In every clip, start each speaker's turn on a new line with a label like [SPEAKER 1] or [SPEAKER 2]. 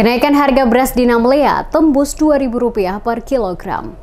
[SPEAKER 1] Kenaikan harga beras di Namlea tembus Rp2.000 per kilogram.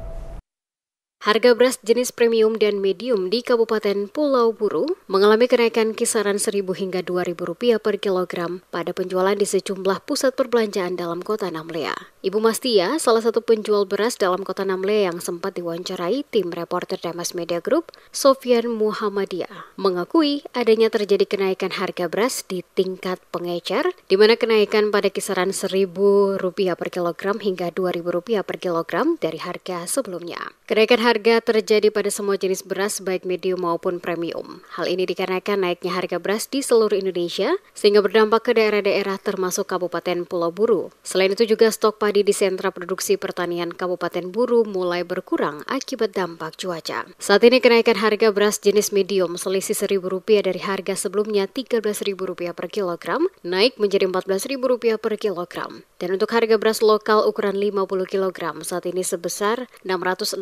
[SPEAKER 1] Harga beras jenis premium dan medium di Kabupaten Pulau Buru mengalami kenaikan kisaran Rp1.000 hingga Rp2.000 per kilogram pada penjualan di sejumlah pusat perbelanjaan dalam kota Namlea. Ibu Mastia, salah satu penjual beras dalam kota Namle yang sempat diwawancarai tim reporter Damas Media Group, Sofian Muhammadiyah, mengakui adanya terjadi kenaikan harga beras di tingkat pengecer, di mana kenaikan pada kisaran Rp1.000 per kilogram hingga Rp2.000 per kilogram dari harga sebelumnya. Kenaikan harga terjadi pada semua jenis beras baik medium maupun premium. Hal ini dikarenakan naiknya harga beras di seluruh Indonesia sehingga berdampak ke daerah-daerah termasuk Kabupaten Pulau Buru. Selain itu juga stok padi padi di sentra produksi pertanian Kabupaten Buru mulai berkurang akibat dampak cuaca. Saat ini kenaikan harga beras jenis medium selisih Rp1.000 dari harga sebelumnya Rp13.000 per kilogram naik menjadi Rp14.000 per kilogram. Dan untuk harga beras lokal ukuran 50 kg saat ini sebesar Rp660.000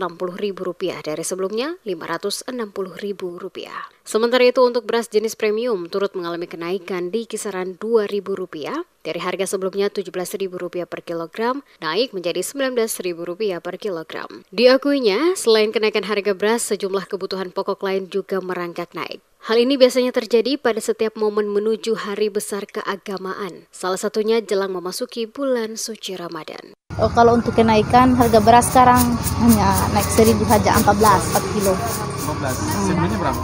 [SPEAKER 1] dari sebelumnya Rp560.000. Sementara itu untuk beras jenis premium turut mengalami kenaikan di kisaran Rp2.000 dari harga sebelumnya Rp17.000 per kilogram, naik menjadi Rp19.000 per kilogram. Diakuinya, selain kenaikan harga beras, sejumlah kebutuhan pokok lain juga merangkak naik. Hal ini biasanya terjadi pada setiap momen menuju hari besar keagamaan, salah satunya jelang memasuki bulan suci Ramadan. Oh,
[SPEAKER 2] kalau untuk kenaikan harga beras sekarang hanya naik seribu saja 14 4 kilo. 15. Sebelumnya berapa?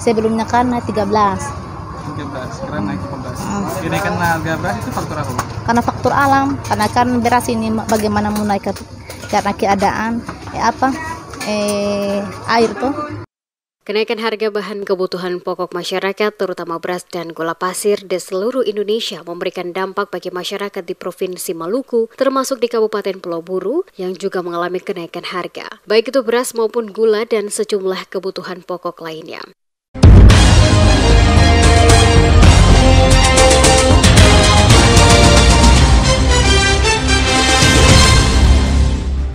[SPEAKER 2] Sebelumnya karena 13 tiga belas sekarang naik empat ah, ini karena harga beras itu faktor apa? karena faktor alam karena kan beras ini bagaimana menaikkan karena keadaan ya apa eh air tuh
[SPEAKER 1] Kenaikan harga bahan kebutuhan pokok masyarakat, terutama beras dan gula pasir di seluruh Indonesia memberikan dampak bagi masyarakat di Provinsi Maluku, termasuk di Kabupaten Pulau Buru, yang juga mengalami kenaikan harga, baik itu beras maupun gula dan sejumlah kebutuhan pokok lainnya.